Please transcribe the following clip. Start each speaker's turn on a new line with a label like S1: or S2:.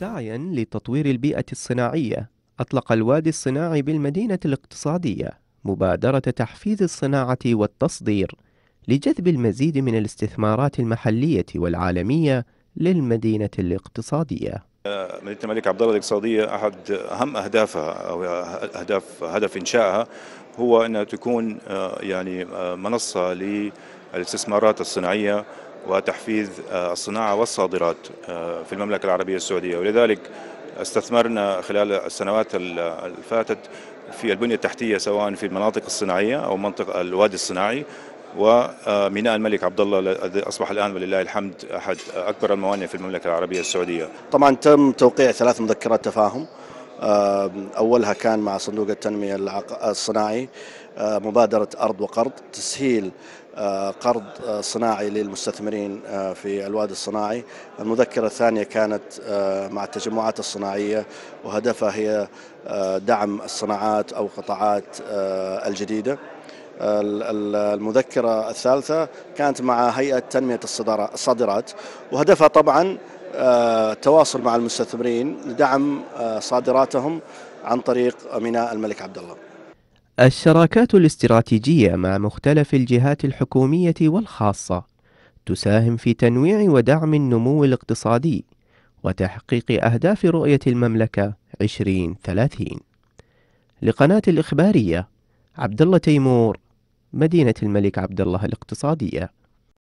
S1: سعيا لتطوير البيئة الصناعية أطلق الوادي الصناعي بالمدينة الاقتصادية مبادرة تحفيز الصناعة والتصدير لجذب المزيد من الاستثمارات المحلية والعالمية للمدينة الاقتصادية
S2: مدينة الملك عبد الله الاقتصادية أحد أهم أهدافها أو أهداف هدف إنشائها هو أنها تكون آه، يعني آه، منصة للاستثمارات الصناعية وتحفيز آه، الصناعة والصادرات آه، في المملكة العربية السعودية ولذلك استثمرنا خلال السنوات الفاتت في البنية التحتية سواء في المناطق الصناعية أو منطق الوادي الصناعي وميناء الملك عبد الله الذي اصبح الان ولله الحمد احد اكبر الموانئ في المملكه العربيه السعوديه.
S3: طبعا تم توقيع ثلاث مذكرات تفاهم اولها كان مع صندوق التنميه الصناعي مبادره ارض وقرض تسهيل آه، قرض آه، صناعي للمستثمرين آه، في الوادي الصناعي المذكرة الثانية كانت مع التجمعات الصناعية وهدفها هي دعم الصناعات أو قطاعات الجديدة المذكرة الثالثة كانت مع هيئة تنمية الصادرات وهدفها طبعا التواصل مع المستثمرين لدعم صادراتهم عن طريق ميناء الملك عبد الله
S1: الشراكات الاستراتيجية مع مختلف الجهات الحكومية والخاصة تساهم في تنويع ودعم النمو الاقتصادي وتحقيق أهداف رؤية المملكة 2030 لقناة الإخبارية عبد الله تيمور مدينة الملك عبد الله الاقتصادية